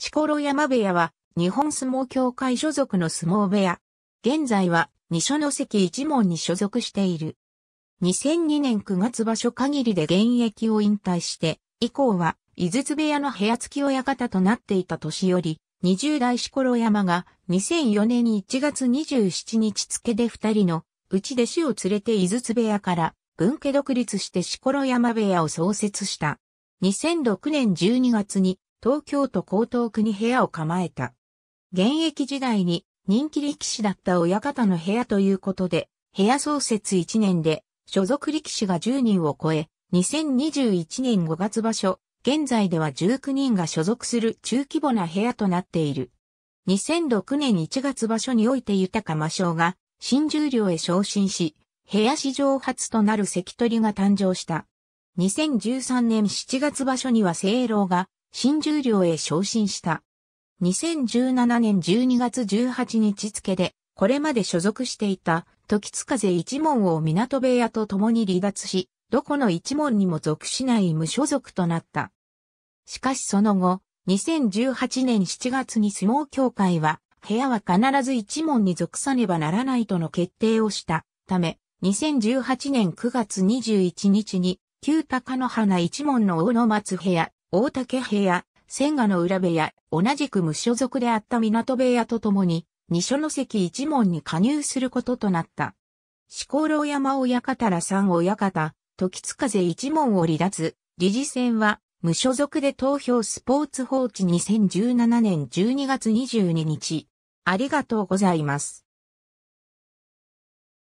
しころ山部屋は、日本相撲協会所属の相撲部屋。現在は、二所の関一門に所属している。2002年9月場所限りで現役を引退して、以降は、井筒部屋の部屋付き親方となっていた年より、20代しころ山が、2004年1月27日付で二人の、うち弟子を連れて井筒部屋から、分家独立してしころ山部屋を創設した。2006年12月に、東京都江東区に部屋を構えた。現役時代に人気力士だった親方の部屋ということで、部屋創設1年で所属力士が10人を超え、2021年5月場所、現在では19人が所属する中規模な部屋となっている。2006年1月場所において豊か魔性が新十両へ昇進し、部屋史上初となる関取が誕生した。2013年7月場所には聖老が新十両へ昇進した。2017年12月18日付で、これまで所属していた、時津風一門を港部屋と共に離脱し、どこの一門にも属しない無所属となった。しかしその後、2018年7月に相撲協会は、部屋は必ず一門に属さねばならないとの決定をしたため、2018年9月21日に、旧高野花一門の大野松部屋、大竹部屋、千賀の浦部屋、同じく無所属であった港部屋と共に、二所の関一門に加入することとなった。四功老山親方ら三親方、時津風一門を離脱、理事選は、無所属で投票スポーツ放置2017年12月22日。ありがとうございます。